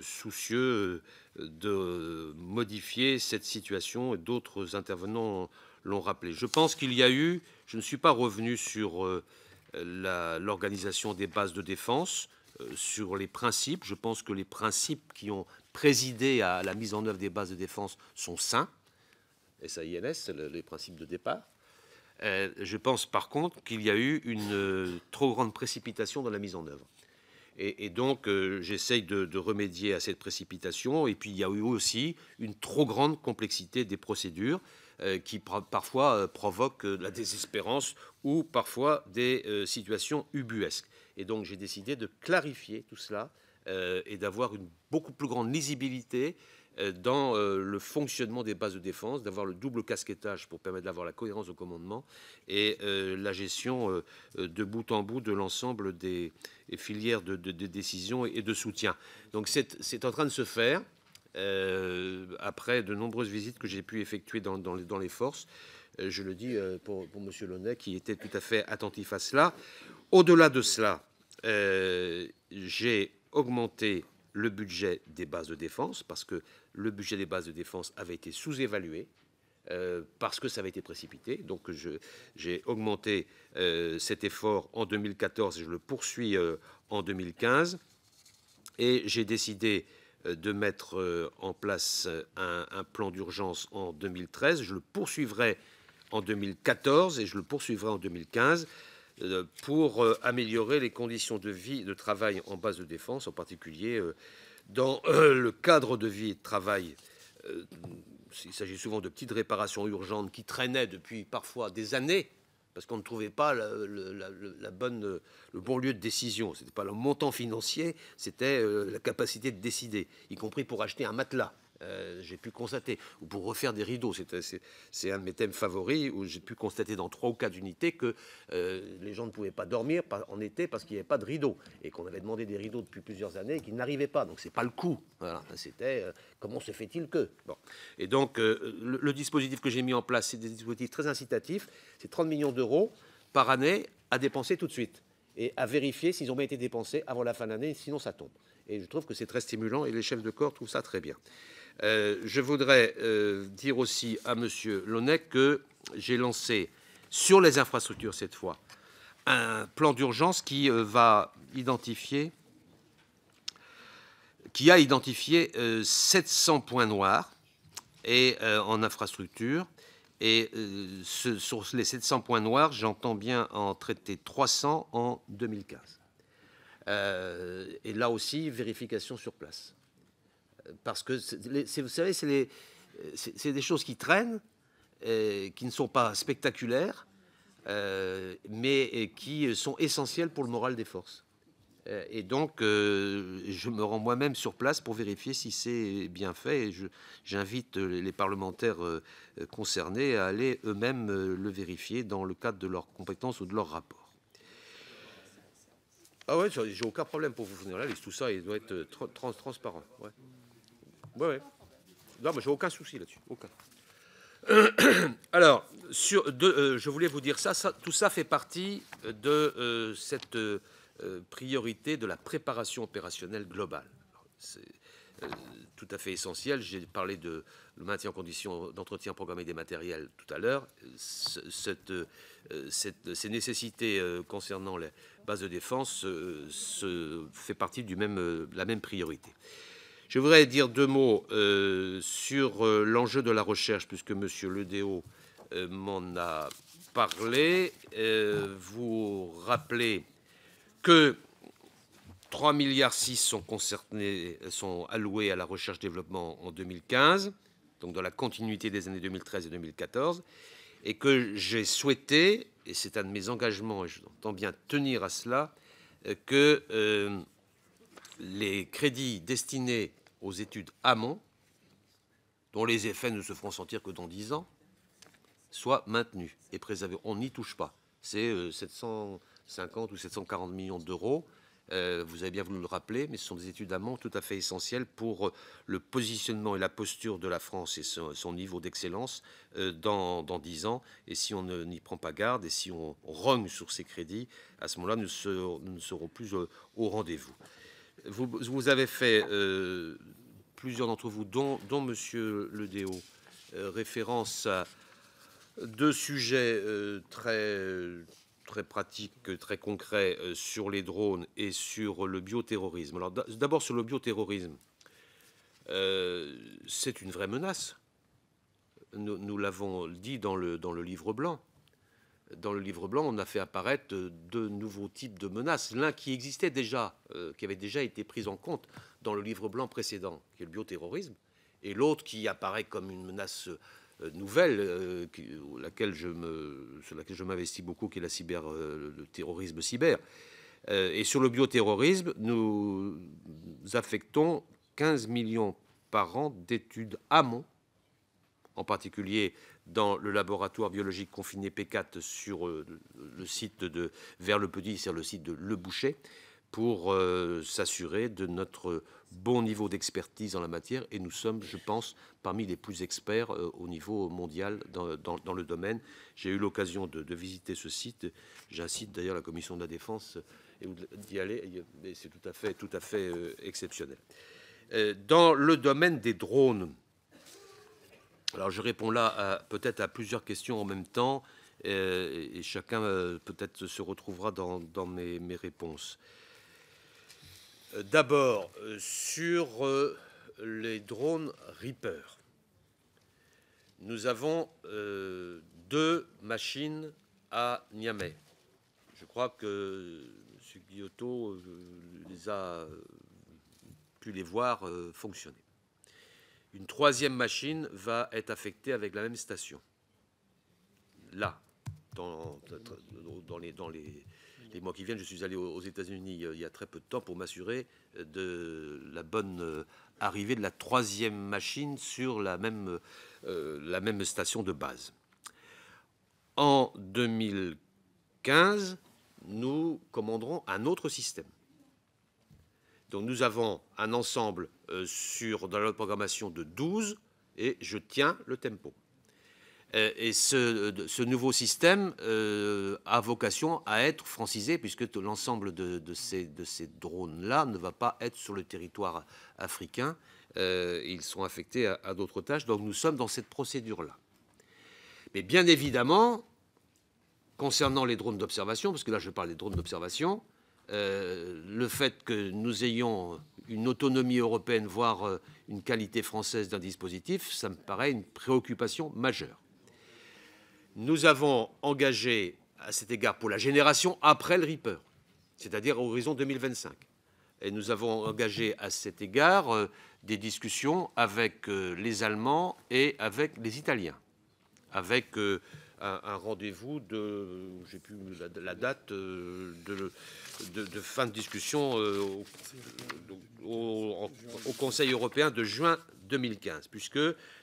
soucieux de modifier cette situation et d'autres intervenants l'ont rappelé. Je pense qu'il y a eu, je ne suis pas revenu sur l'organisation des bases de défense, sur les principes, je pense que les principes qui ont présider à la mise en œuvre des bases de défense sont sains. SAINS, les principes de départ. Euh, je pense par contre qu'il y a eu une euh, trop grande précipitation dans la mise en œuvre. Et, donc euh, j'essaye de, de, remédier à cette précipitation. Et puis il y a eu aussi une trop grande complexité des procédures qui parfois provoquent la désespérance ou parfois des situations ubuesques. Et donc j'ai décidé de clarifier tout cela euh, et d'avoir une beaucoup plus grande lisibilité euh, dans euh, le fonctionnement des bases de défense, d'avoir le double casquettage pour permettre d'avoir la cohérence au commandement et la gestion de bout en bout de l'ensemble des filières de, de, décision et de soutien. Donc c'est en train de se faire. après de nombreuses visites que j'ai pu effectuer dans, les forces, je le dis pour, M. Launay qui était tout à fait attentif à cela. Au-delà de cela, euh, j'ai augmenté le budget des bases de défense parce que le budget des bases de défense avait été sous-évalué. Euh, parce que ça avait été précipité. Donc j'ai augmenté euh, cet effort en 2014 et je le poursuis en 2015. Et j'ai décidé de mettre en place un, un plan d'urgence en 2013. Je le poursuivrai en 2014 et je le poursuivrai en 2015 euh, pour euh, améliorer les conditions de vie et de travail en base de défense, en particulier euh, dans le cadre de vie et de travail. Il s'agit souvent de petites réparations urgentes qui traînaient depuis parfois des années parce qu'on ne trouvait pas la, bonne, le bon lieu de décision. Ce n'était pas le montant financier, c'était la capacité de décider, y compris pour acheter un matelas. Euh, j'ai pu constater, ou pour refaire des rideaux, c'est un de mes thèmes favoris, où j'ai pu constater dans trois ou quatre unités que euh, les gens ne pouvaient pas dormir en été parce qu'il n'y avait pas de rideaux, et qu'on avait demandé des rideaux depuis plusieurs années et qu'ils n'arrivaient pas. Donc c'est pas le coup. C'était euh, comment se fait-il que Et donc le, dispositif que j'ai mis en place, c'est des dispositifs très incitatifs, c'est 30 millions d'euros par année à dépenser tout de suite et à vérifier s'ils ont bien été dépensés avant la fin de l'année, sinon ça tombe. Et je trouve que c'est très stimulant et les chefs de corps trouvent ça très bien. Euh, je voudrais euh, dire aussi à M. Lonnet que j'ai lancé sur les infrastructures cette fois un plan d'urgence qui euh, va identifier qui a identifié 700 points noirs et en infrastructure et sur les 700 points noirs, j'entends bien en traiter 300 en 2015. et là aussi, vérification sur place parce que, vous savez, c'est des choses qui traînent, euh, qui ne sont pas spectaculaires, euh, mais euh, qui sont essentielles pour le moral des forces. Et donc, je me rends moi-même sur place pour vérifier si c'est bien fait. Et j'invite les parlementaires concernés à aller eux-mêmes le vérifier dans le cadre de leurs compétences ou de leur rapport. Ah ouais, j'ai aucun problème pour vous fournir la liste. Tout ça, il doit être transparent. Ouais. Oui, oui. Non, mais j'ai aucun souci là-dessus. Aucun. Alors, sur euh, je voulais vous dire ça, Tout ça fait partie euh, de euh, cette priorité de la préparation opérationnelle globale. C'est tout à fait essentiel. J'ai parlé de le maintien en condition d'entretien programmé des matériels tout à l'heure. cette, ces nécessités concernant les bases de défense se fait partie du même, la même priorité. Je voudrais dire deux mots euh, sur euh, l'enjeu de la recherche, puisque M. Ledéo euh, m'en a parlé. vous rappelez que 3,6 milliards sont, sont alloués à la recherche-développement en 2015, donc dans la continuité des années 2013 et 2014, et que j'ai souhaité, et c'est un de mes engagements, et je bien tenir à cela, que les crédits destinés aux études amont, dont les effets ne se feront sentir que dans 10 ans, soient maintenus et préservés. On n'y touche pas. C'est 750 euh, ou 740 millions d'euros. Euh, vous avez bien voulu le rappeler, mais ce sont des études amont tout à fait essentielles pour euh, le positionnement et la posture de la France et son, niveau d'excellence dans, 10 ans. Et si on n'y prend pas garde et si on rogne sur ces crédits, à ce moment-là, nous, ne serons plus au rendez-vous vous, avez fait, euh, plusieurs d'entre vous, dont, Monsieur euh, référence à deux sujets euh, très, très pratiques, très concrets sur les drones et sur le bioterrorisme. Alors d'abord sur le bioterrorisme, c'est une vraie menace. Nous, nous l'avons dit dans le, dans le livre blanc dans le livre blanc, on a fait apparaître euh, deux nouveaux types de menaces. L'un qui existait déjà, euh, qui avait déjà été pris en compte dans le livre blanc précédent, qui est le bioterrorisme, et l'autre qui apparaît comme une menace euh, nouvelle, laquelle je me, sur laquelle je m'investis beaucoup, qui est la cyber, le terrorisme cyber. et sur le bioterrorisme, nous affectons 15 millions par an d'études amont, en particulier dans le laboratoire biologique confiné P4 sur euh, le site de vers le petit, le site de Le Boucher, pour euh, s'assurer de notre bon niveau d'expertise en la matière. Et nous sommes, je pense, parmi les plus experts euh, au niveau mondial dans, dans, le domaine. J'ai eu l'occasion de, visiter ce site. J'incite d'ailleurs la commission de la défense d'y aller. C'est tout à fait, tout à fait exceptionnel. Dans le domaine des drones, alors je réponds là peut-être à plusieurs questions en même temps euh, et, chacun euh, peut-être se retrouvera dans, mes, réponses. Euh, d'abord, sur les drones Reaper, nous avons deux machines à Niamey. Je crois que M. Guillotot les a pu les voir fonctionner. Une troisième machine va être affectée avec la même station. Là, dans, les, mois qui viennent, je suis allé aux États-Unis euh, il y a très peu de temps pour m'assurer de la bonne euh, arrivée de la troisième machine sur la même euh, station de base. En 2015, nous commanderons un autre système donc nous avons un ensemble euh, sur, dans la programmation de 12 et je tiens le tempo. Euh, et ce, nouveau système euh, a vocation à être francisé puisque l'ensemble de, ces, drones-là ne va pas être sur le territoire africain. ils sont affectés à d'autres tâches. Donc nous sommes dans cette procédure-là. Mais bien évidemment, concernant les drones d'observation, parce que là je parle des drones d'observation, euh, le fait que nous ayons une autonomie européenne, voire euh, une qualité française d'un dispositif, ça me paraît une préoccupation majeure. Nous avons engagé à cet égard pour la génération après le Reaper, c'est-à-dire à horizon 2025. Et nous avons engagé à cet égard euh, des discussions avec les Allemands et avec les Italiens, avec un, rendez-vous de, j'ai plus la, date euh, de, fin de discussion euh, au, Conseil européen de juin 2015, puisque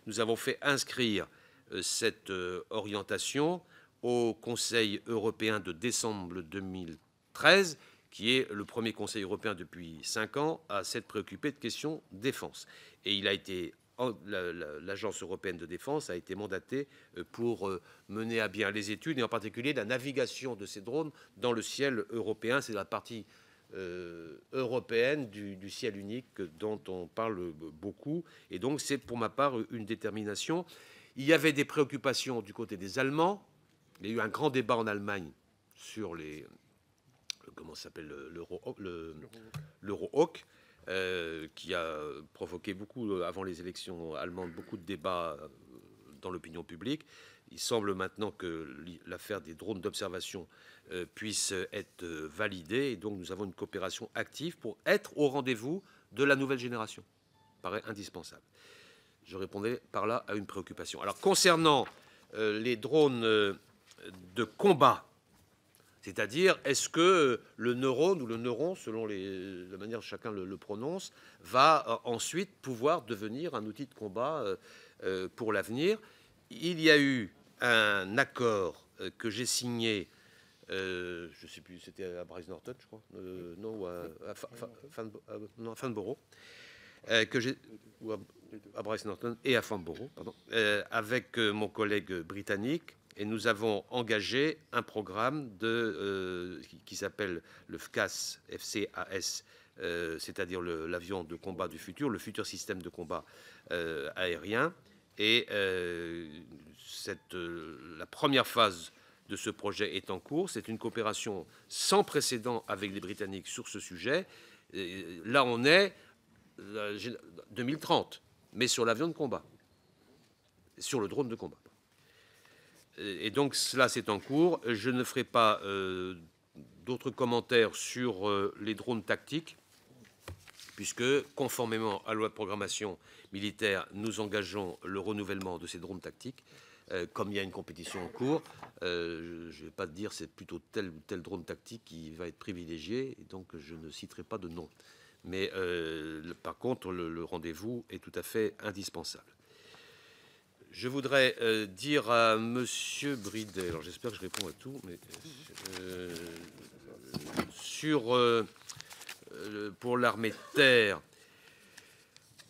nous avons fait inscrire euh, cette orientation au Conseil européen de décembre 2013, qui est le premier Conseil européen depuis cinq ans à s'être préoccupé de questions défense. Et il a été l'Agence européenne de défense a été mandatée euh, pour euh, mener à bien les études et en particulier la navigation de ces drones dans le ciel européen. C'est la partie euh, européenne du, du, ciel unique dont on parle beaucoup. Et donc c'est pour ma part une détermination. Il y avait des préoccupations du côté des Allemands. Il y a eu un grand débat en Allemagne sur les... Comment s'appelle l'Eurohawk euh, qui a provoqué beaucoup, euh, avant les élections allemandes, beaucoup de débats euh, dans l'opinion publique. Il semble maintenant que l'affaire des drones d'observation puisse être validée. Et donc, nous avons une coopération active pour être au rendez-vous de la nouvelle génération. Paraît indispensable. Je répondais par là à une préoccupation. Alors, concernant les drones de combat c'est-à-dire, est-ce que euh, le neurone ou le neuron, selon les, euh, la manière dont chacun le, prononce, va euh, ensuite pouvoir devenir un outil de combat pour l'avenir Il y a eu un accord que j'ai signé je ne sais plus, c'était à Bryce Norton, je crois, non, ou à, à, que et à Fanborough, avec mon collègue britannique, et nous avons engagé un programme euh, qui, s'appelle le FCAS, FCAS euh, c'est-à-dire l'avion de combat du futur, le futur système de combat euh, aérien. Et la première phase de ce projet est en cours. C'est une coopération sans précédent avec les Britanniques sur ce sujet. là, on est 2030, mais sur l'avion de combat, sur le drone de combat. Et donc cela, c'est en cours. Je ne ferai pas euh, d'autres commentaires sur euh, les drones tactiques, puisque conformément à la loi de programmation militaire, nous engageons le renouvellement de ces drones tactiques. Euh, comme il y a une compétition en cours, je ne vais pas te dire c'est plutôt tel ou tel drone tactique qui va être privilégié, et donc je ne citerai pas de nom. Mais par contre, le rendez-vous est tout à fait indispensable. Je voudrais euh, dire à Monsieur Bridet, alors j'espère que je réponds à tout, mais euh, sur euh, pour l'armée de terre,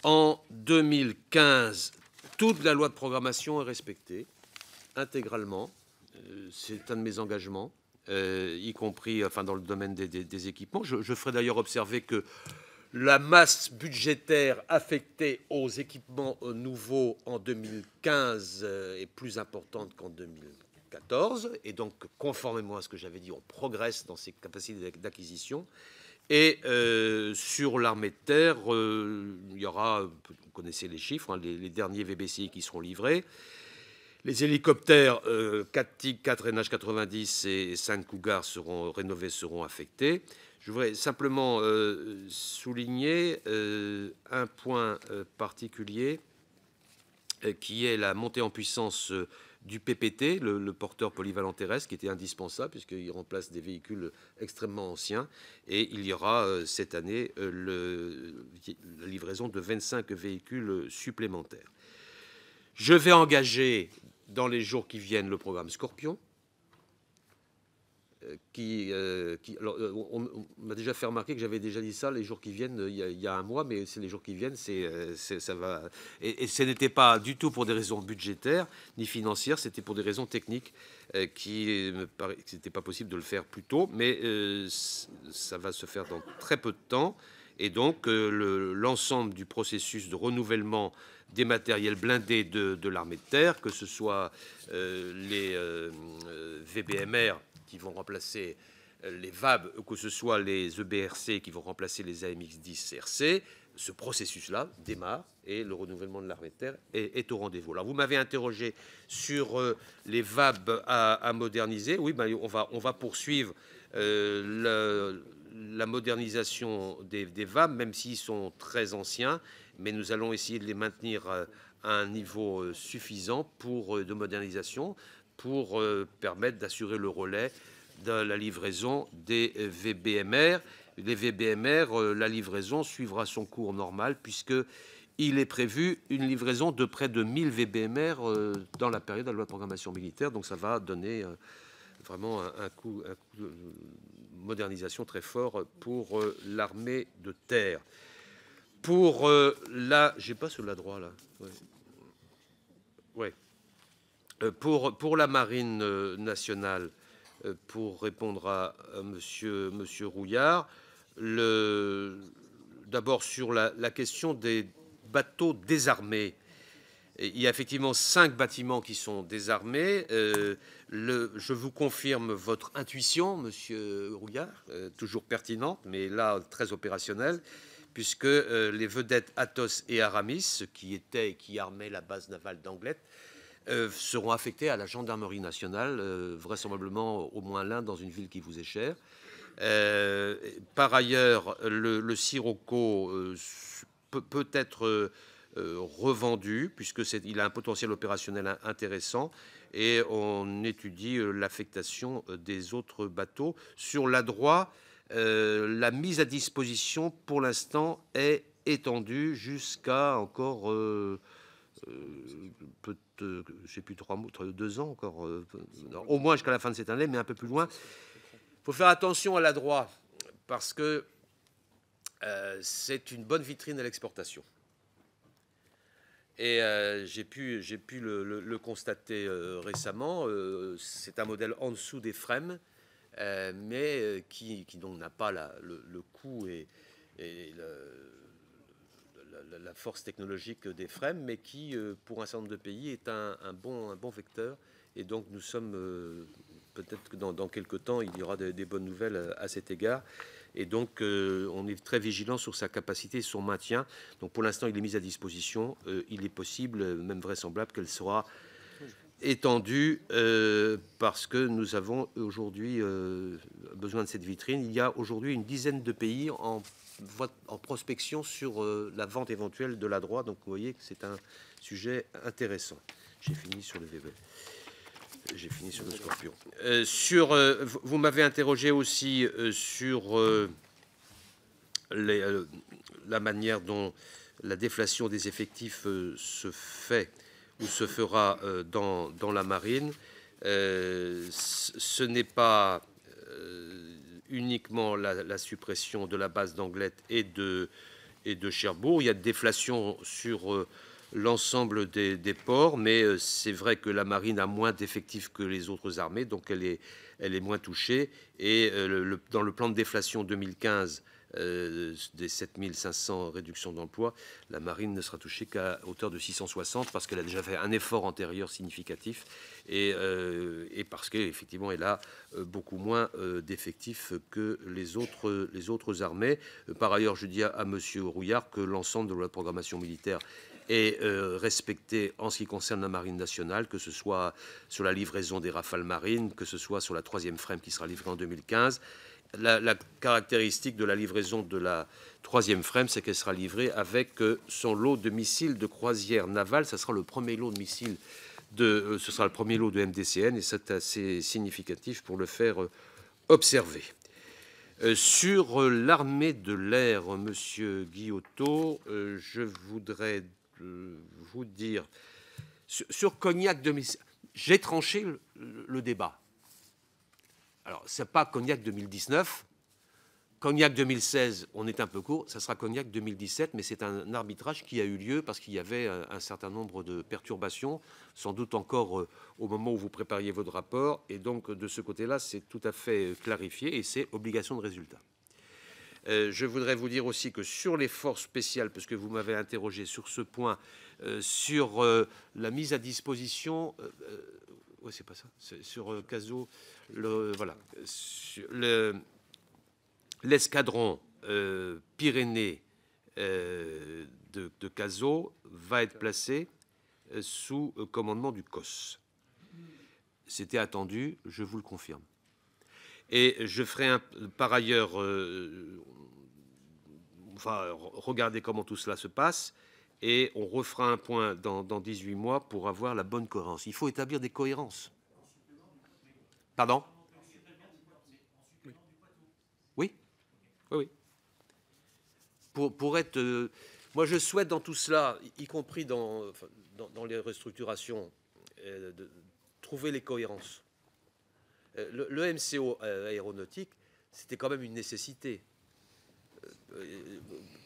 en 2015, toute la loi de programmation est respectée intégralement. C'est un de mes engagements, y compris enfin dans le domaine des, équipements. je ferai d'ailleurs observer que la masse budgétaire affectée aux équipements euh, nouveaux en 2015 euh, est plus importante qu'en 2014. Et donc, conformément à ce que j'avais dit, on progresse dans ces capacités d'acquisition. Et euh, sur l'armée de terre, il y aura, vous connaissez les chiffres, hein, les, les, derniers VBCI qui seront livrés. Les hélicoptères 4 tic 4 NH90 et 5 Cougar seront rénovés, seront affectés. Je voudrais simplement euh, souligner euh, un point euh, particulier qui est la montée en puissance du PPT, le, porteur polyvalent terrestre, qui était indispensable puisqu'il remplace des véhicules extrêmement anciens. Et il y aura cette année la livraison de 25 véhicules supplémentaires. Je vais engager dans les jours qui viennent le programme Scorpion. Euh, qui, euh, euh, on, m'a déjà fait remarquer que j'avais déjà dit ça les jours qui viennent il y a, un mois, mais c'est les jours qui viennent, c'est, ça va. Et, ce n'était pas du tout pour des raisons budgétaires ni financières, c'était pour des raisons techniques qui me paraît que n'était pas possible de le faire plus tôt, mais ça va se faire dans très peu de temps. Et donc, l'ensemble du processus de renouvellement des matériels blindés de, l'armée de terre, que ce soit euh, les euh, euh, VBMR e qui vont remplacer les VAB, que ce soit les EBRC qui vont remplacer les AMX-10 RC. Ce processus-là démarre et le renouvellement de l'armée de terre est, au rendez-vous. Alors, vous m'avez interrogé sur les VAB à, moderniser. Oui, ben, on, va, on va poursuivre la modernisation des, des VAB, même s'ils sont très anciens mais nous allons essayer de les maintenir euh, à un niveau euh, suffisant pour euh, de modernisation pour permettre d'assurer le relais de la livraison des VBMR. Les VBMR, la livraison suivra son cours normal puisque il est prévu une livraison de près de 1000 VBMR dans la période de la loi de programmation militaire. Donc ça va donner vraiment un, coup, un coup de modernisation très fort pour l'armée de terre. Pour euh, la... J'ai pas droit, là. Euh, pour, pour la marine euh, nationale, pour répondre à, M. monsieur, monsieur Rouillard, d'abord sur la, question des bateaux désarmés. il y a effectivement cinq bâtiments qui sont désarmés. je vous confirme votre intuition, monsieur Rouillard, toujours pertinente, mais là très opérationnelle puisque euh, les vedettes Athos et Aramis, qui étaient et qui armaient la base navale d'Anglette, euh, seront affectés à la gendarmerie nationale, euh, vraisemblablement au moins l'un dans une ville qui vous est chère. par ailleurs, le, Sirocco peut, être revendu, puisqu'il a un potentiel opérationnel intéressant, et on étudie l'affectation des autres bateaux. Sur la droite. Euh, la mise à disposition, pour l'instant, est étendue jusqu'à encore euh, euh, je plus, trois mois, deux ans encore, au moins jusqu'à la fin de cette année, mais un peu plus loin. Il faut faire attention à la droite parce que c'est une bonne vitrine à l'exportation. Et j'ai pu, le, constater récemment. c'est un modèle en dessous des frames. Euh, mais euh, qui, donc n'a pas le, coût et, la, force technologique des FREM, mais qui, euh, pour un certain nombre de pays, est un, bon, bon vecteur. Et donc nous sommes, peut-être que dans, quelques temps, il y aura des, bonnes nouvelles à, cet égard. Et donc on est très vigilant sur sa capacité, son maintien. Donc pour l'instant, il est mis à disposition. il est possible, même vraisemblable, qu'elle sera étendue euh, parce que nous avons aujourd'hui euh, besoin de cette vitrine. Il y a aujourd'hui une dizaine de pays en, en prospection sur euh, la vente éventuelle de la droite. Donc vous voyez que c'est un sujet intéressant. J'ai fini sur le J'ai fini sur le scorpion. sur, vous m'avez interrogé aussi sur la manière dont la déflation des effectifs se fait ou se fera euh, dans, la marine. Euh, ce n'est pas euh, uniquement la, suppression de la base d'Anglette et de, et de Cherbourg. Il y a de déflation sur l'ensemble des, des, ports, mais c'est vrai que la marine a moins d'effectifs que les autres armées, donc elle est, moins touchée. Et dans le plan de déflation 2015, euh, des 7500 réductions d'emplois, la marine ne sera touchée qu'à hauteur de 660 parce qu'elle a déjà fait un effort antérieur significatif et, euh, parce qu'effectivement elle a euh, beaucoup moins d'effectifs que les autres, les autres armées. Par ailleurs, je dis à, M. Rouillard que l'ensemble de la programmation militaire est respecté respectée en ce qui concerne la marine nationale, que ce soit sur la livraison des rafales marines, que ce soit sur la troisième frame qui sera livrée en 2015 la, caractéristique de la livraison de la troisième frame, c'est qu'elle sera livrée avec euh, son lot de missiles de croisière navale. Ça sera le premier lot de missiles, de, euh, ce sera le premier lot de MDCN, et c'est assez significatif pour le faire euh, observer. sur l'armée de l'air, Monsieur Guillotot, je voudrais vous dire sur, Cognac de j'ai tranché le, débat. Alors, ce n'est pas Cognac 2019. Cognac 2016, on est un peu court, ça sera Cognac 2017, mais c'est un arbitrage qui a eu lieu parce qu'il y avait un, certain nombre de perturbations, sans doute encore euh, au moment où vous prépariez votre rapport, et donc de ce côté-là, c'est tout à fait euh, clarifié et c'est obligation de résultat. Euh, je voudrais vous dire aussi que sur les forces spéciales, parce vous m'avez interrogé sur ce point, sur la mise à disposition, Ouais, c'est pas ça. sur euh, Caso, le voilà, l'escadron le, euh, Pyrénées euh, de, de Caso va être placé sous commandement du COS. C'était attendu, je vous le confirme. Et je ferai un, par ailleurs, euh, enfin, regardez comment tout cela se passe et on refera un point dans, 18 mois pour avoir la bonne cohérence. Il faut établir des cohérences. Pardon Oui Oui, oui. Pour, pour être... Euh, moi, je souhaite dans tout cela, y compris dans, dans, les restructurations, euh, de, trouver les cohérences. Euh, le, MCO aéronautique, c'était quand même une nécessité.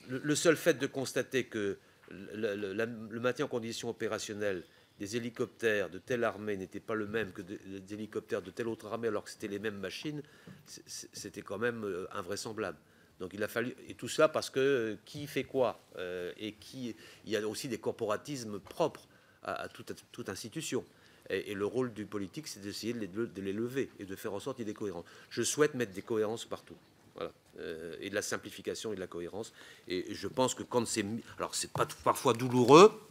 le, seul fait de constater que le, maintien en condition opérationnelle des hélicoptères de telle armée n'était pas le même que des, hélicoptères de telle autre armée alors que c'était les mêmes machines, c'était quand même euh, invraisemblable. Donc il a fallu et tout ça parce que euh, qui fait quoi euh, et qui il y a aussi des corporatismes propres à, toute, institution. Et, le rôle du politique, c'est d'essayer de, de, les lever et de faire en sorte qu'il y ait des cohérences. Je souhaite mettre des cohérences partout. Voilà. Euh, et de la simplification et de la cohérence. Et je pense que quand c'est mis, alors c'est pas parfois douloureux,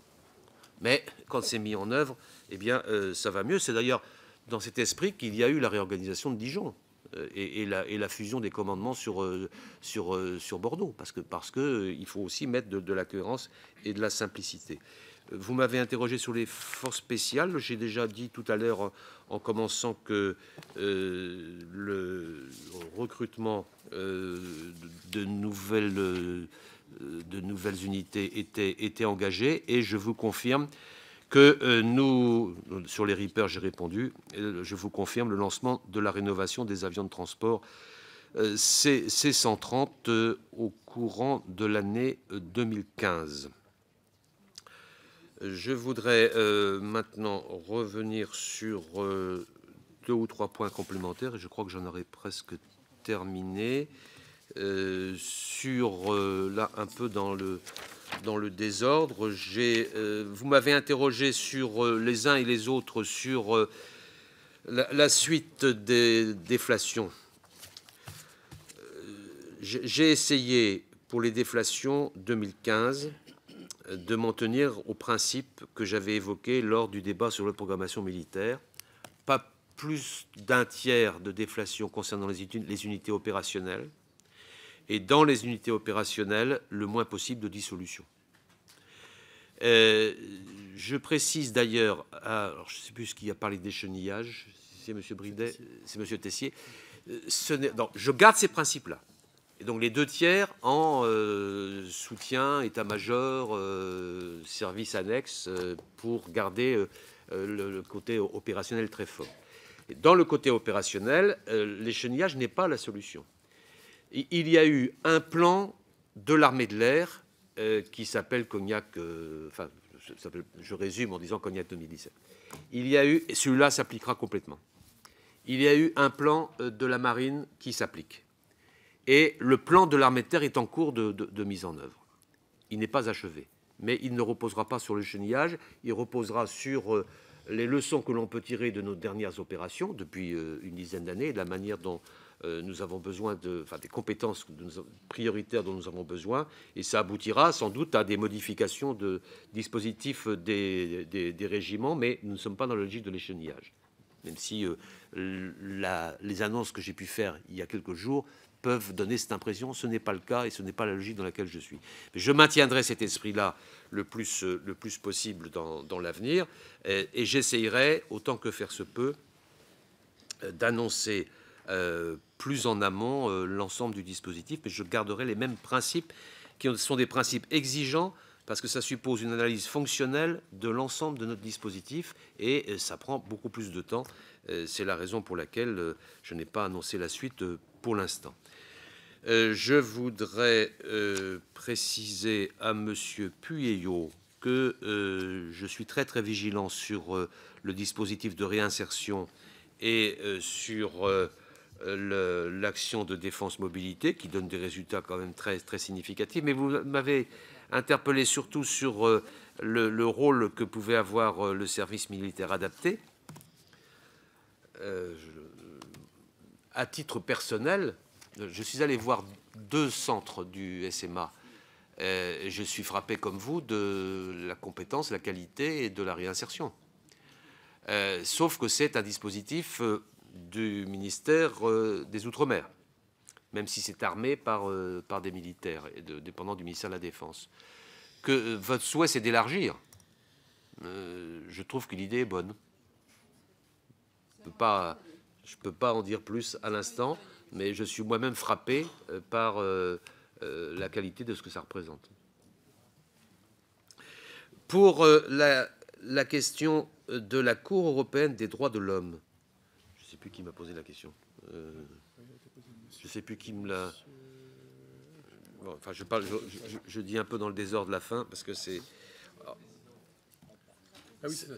mais quand c'est mis en œuvre, eh bien, euh, ça va mieux. C'est d'ailleurs dans cet esprit qu'il y a eu la réorganisation de Dijon. Euh, et, la, fusion des commandements sur, sur, Bordeaux, parce que parce que faut aussi mettre de, de la cohérence et de la simplicité. Vous m'avez interrogé sur les forces spéciales. J'ai déjà dit tout à l'heure, en, commençant, que euh, le recrutement euh, de, nouvelles, euh, de nouvelles unités était, engagé. Et je vous confirme que nous, sur les Reapers, j'ai répondu, je vous confirme le lancement de la rénovation des avions de transport C-130 au courant de l'année 2015. Je voudrais euh, maintenant revenir sur euh, deux ou trois points complémentaires, et je crois que j'en aurais presque terminé, euh, sur, là, un peu dans le, désordre. vous m'avez interrogé sur les uns et les autres sur la, suite des déflations. J'ai essayé, pour les déflations 2015, de m'en tenir aux principes que j'avais évoqué lors du débat sur la programmation militaire. Pas plus d'un tiers de déflation concernant les unités opérationnelles et dans les unités opérationnelles, le moins possible de dissolution. Euh, je précise d'ailleurs, je ne sais plus ce qui a parlé des chenillages, c'est M. Bridet, c'est M. Tessier. Euh, je garde ces principes-là. Et donc les deux tiers en euh, soutien, état-major, euh, service annexe, euh, pour garder le, côté opérationnel très fort. dans le côté opérationnel, l'échenillage n'est pas la solution. Il y a eu un plan de l'armée de l'air qui s'appelle Cognac, enfin, je résume en disant Cognac 2017. Il y a eu, et celui-là s'appliquera complètement, il y a eu un plan de la marine qui s'applique et le plan de l'armée de terre est en cours de, mise en œuvre. Il n'est pas achevé. Mais il ne reposera pas sur le chenillage, il reposera sur euh, les leçons que l'on peut tirer de nos dernières opérations depuis euh, une dizaine d'années, de la manière dont euh, nous avons besoin de, enfin, des compétences prioritaires dont nous avons besoin, et ça aboutira sans doute à des modifications de dispositifs des, régiments, mais nous ne sommes pas dans la logique de l'échenillage. Même si les annonces que j'ai pu faire il y a quelques jours peuvent donner cette impression. Ce n'est pas le cas et ce n'est pas la logique dans laquelle je suis. je maintiendrai cet esprit-là le plus, euh, possible dans, l'avenir et, et j'essayerai, autant que faire se peut, euh, d'annoncer euh, plus en amont l'ensemble du dispositif, mais je garderai les mêmes principes qui sont des principes exigeants parce que ça suppose une analyse fonctionnelle de l'ensemble de notre dispositif et ça prend beaucoup plus de temps. C'est la raison pour laquelle je n'ai pas annoncé la suite pour l'instant. Euh, je voudrais euh, préciser à Monsieur Pueyo que euh, je suis très très vigilant sur le dispositif de réinsertion et sur l'action de défense mobilité qui donne des résultats quand même très très significatifs. Mais vous m'avez interpellé surtout sur le, rôle que pouvait avoir le service militaire adapté. à titre personnel, euh, je suis allé voir deux centres du SMA. Euh, je suis frappé comme vous de la compétence, la qualité et de la réinsertion. Euh, sauf que c'est un dispositif du ministère des Outre-mer, même si c'est armé par, des militaires et dépendant du ministère de la Défense. Que votre souhait, c'est d'élargir. je trouve que l'idée est bonne. Je ne peux, pas en dire plus à l'instant mais je suis moi-même frappé euh, par euh, euh, la qualité de ce que ça représente. Pour la, question de la Cour européenne des droits de l'homme, je ne sais plus qui m'a posé la question. je ne sais plus qui me l'a. enfin, je parle, je dis un peu dans le désordre la fin parce que c'est. Ah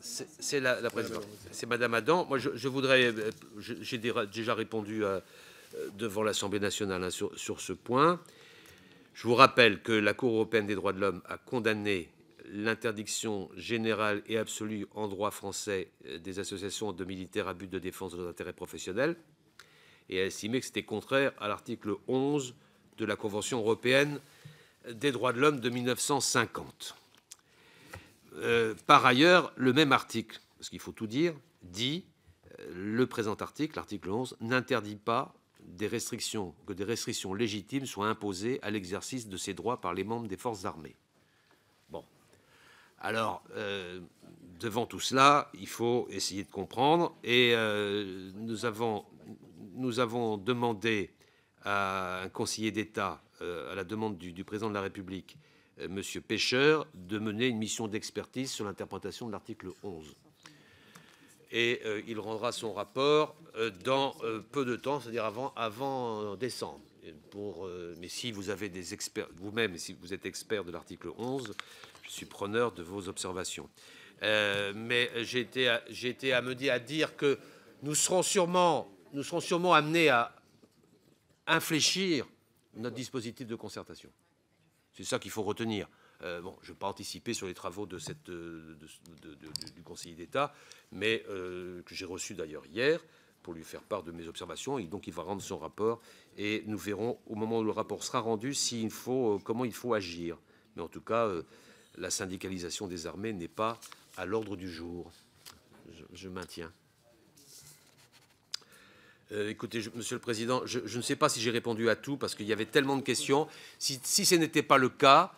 c'est Madame euh, la, présidente. C'est Madame Adam. Moi, je, voudrais. Euh, j'ai déjà répondu euh, devant l'Assemblée nationale hein, sur, sur, ce point. Je vous rappelle que la Cour européenne des droits de l'homme a condamné l'interdiction générale et absolue en droit français des associations de militaires à but de défense de leurs intérêts professionnels et a estimé que c'était contraire à l'article 11 de la Convention européenne des droits de l'homme de 1950. Euh, par ailleurs, le même article, parce qu'il faut tout dire, dit euh, le présent article, l'article 11, n'interdit pas des restrictions, que des restrictions légitimes soient imposées à l'exercice de ces droits par les membres des forces armées. Bon. Alors, euh, devant tout cela, il faut essayer de comprendre. Et nous, avons, demandé à un conseiller d'État, à la demande du président de la République, Monsieur Pêcheur, de mener une mission d'expertise sur l'interprétation de l'article 11. Et euh, il rendra son rapport euh, dans euh, peu de temps, c'est-à-dire avant, décembre. mais si vous avez des experts, vous-même, si vous êtes expert de l'article 11, je suis preneur de vos observations. mais j'ai été, à me à dire que nous serons sûrement, nous serons sûrement amenés à infléchir notre dispositif de concertation. C'est ça qu'il faut retenir. Euh, bon, je ne vais pas anticiper sur les travaux de cette, euh, du Conseil d'État, mais euh, que j'ai reçu d'ailleurs hier pour lui faire part de mes observations. Et donc, il va rendre son rapport et nous verrons au moment où le rapport sera rendu faut, comment il faut agir. Mais en tout cas, la syndicalisation des armées n'est pas à l'ordre du jour. je maintiens. Euh, écoutez, Monsieur le Président, je, ne sais pas si j'ai répondu à tout parce qu'il y avait tellement de questions. Si, ce n'était pas le cas,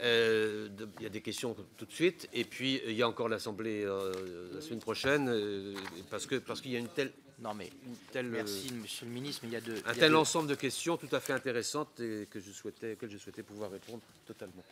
euh, il y a des questions tout de suite. Et puis, euh, il y a encore l'Assemblée la semaine prochaine parce qu'il parce y a une telle... Non merci Monsieur le Ministre, un tel ensemble de questions tout à fait intéressantes que je souhaitais, auxquelles je souhaitais pouvoir répondre totalement.